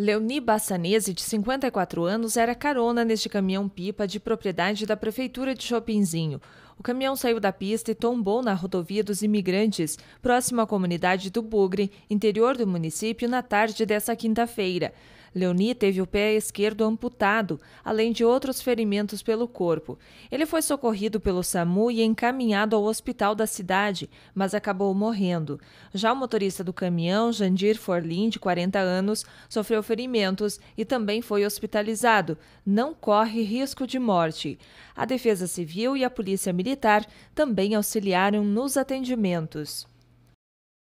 Leoni Bassanese, de 54 anos, era carona neste caminhão-pipa de propriedade da Prefeitura de Chopinzinho. O caminhão saiu da pista e tombou na rodovia dos imigrantes, próximo à comunidade do Bugre, interior do município, na tarde dessa quinta-feira. Leoni teve o pé esquerdo amputado, além de outros ferimentos pelo corpo. Ele foi socorrido pelo SAMU e encaminhado ao hospital da cidade, mas acabou morrendo. Já o motorista do caminhão, Jandir Forlim, de 40 anos, sofreu ferimentos e também foi hospitalizado. Não corre risco de morte. A Defesa Civil e a Polícia Militar Militar também auxiliaram nos atendimentos.